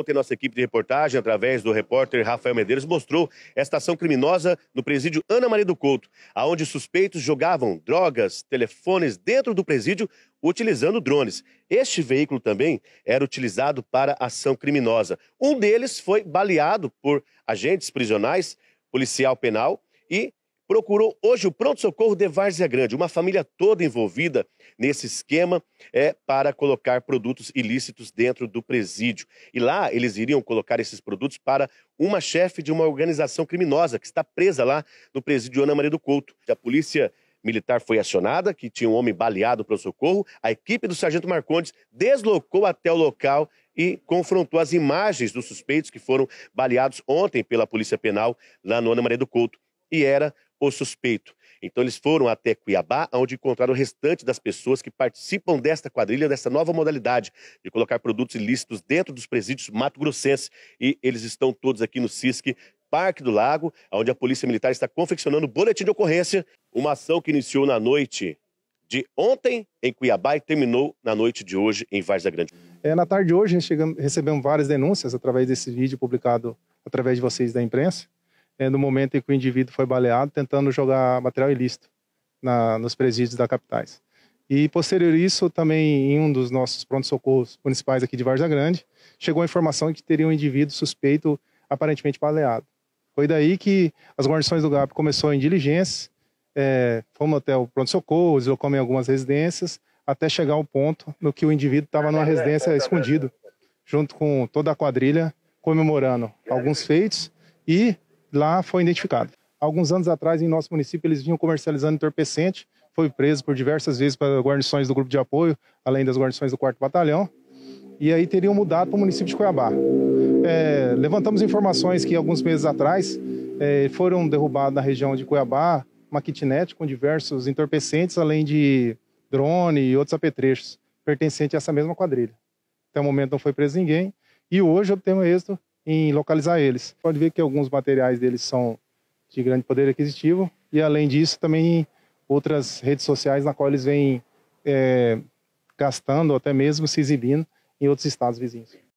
Ontem, nossa equipe de reportagem, através do repórter Rafael Medeiros, mostrou esta ação criminosa no presídio Ana Maria do Couto, aonde suspeitos jogavam drogas, telefones dentro do presídio utilizando drones. Este veículo também era utilizado para ação criminosa. Um deles foi baleado por agentes prisionais, policial penal e procurou hoje o pronto-socorro de Várzea Grande, uma família toda envolvida nesse esquema é, para colocar produtos ilícitos dentro do presídio. E lá eles iriam colocar esses produtos para uma chefe de uma organização criminosa que está presa lá no presídio Ana Maria do Couto. A polícia militar foi acionada, que tinha um homem baleado para o socorro. A equipe do sargento Marcondes deslocou até o local e confrontou as imagens dos suspeitos que foram baleados ontem pela Polícia Penal lá no Ana Maria do Couto. E era o suspeito. Então eles foram até Cuiabá, onde encontraram o restante das pessoas que participam desta quadrilha, dessa nova modalidade de colocar produtos ilícitos dentro dos presídios mato-grossenses. E eles estão todos aqui no Cisque Parque do Lago, onde a Polícia Militar está confeccionando boletim de ocorrência, uma ação que iniciou na noite de ontem em Cuiabá e terminou na noite de hoje em Vargas da Grande. É, na tarde de hoje recebemos várias denúncias através desse vídeo publicado através de vocês da imprensa no momento em que o indivíduo foi baleado tentando jogar material ilícito na, nos presídios da capitais. E posterior a isso, também em um dos nossos pronto-socorros municipais aqui de Varza Grande, chegou a informação de que teria um indivíduo suspeito aparentemente baleado. Foi daí que as guarnições do GAP começou em diligência, é, fomos até o pronto-socorro, deslocamos em algumas residências, até chegar ao ponto no que o indivíduo estava numa residência escondido, junto com toda a quadrilha, comemorando alguns feitos e lá foi identificado. Alguns anos atrás, em nosso município, eles vinham comercializando entorpecente, foi preso por diversas vezes para guarnições do grupo de apoio, além das guarnições do 4 Batalhão, e aí teriam mudado para o município de Cuiabá. É, levantamos informações que alguns meses atrás é, foram derrubados na região de Cuiabá uma kitnet com diversos entorpecentes, além de drone e outros apetrechos pertencentes a essa mesma quadrilha. Até o momento não foi preso ninguém e hoje obtemos êxito em localizar eles. Pode ver que alguns materiais deles são de grande poder aquisitivo e, além disso, também outras redes sociais na qual eles vêm é, gastando, até mesmo se exibindo em outros estados vizinhos.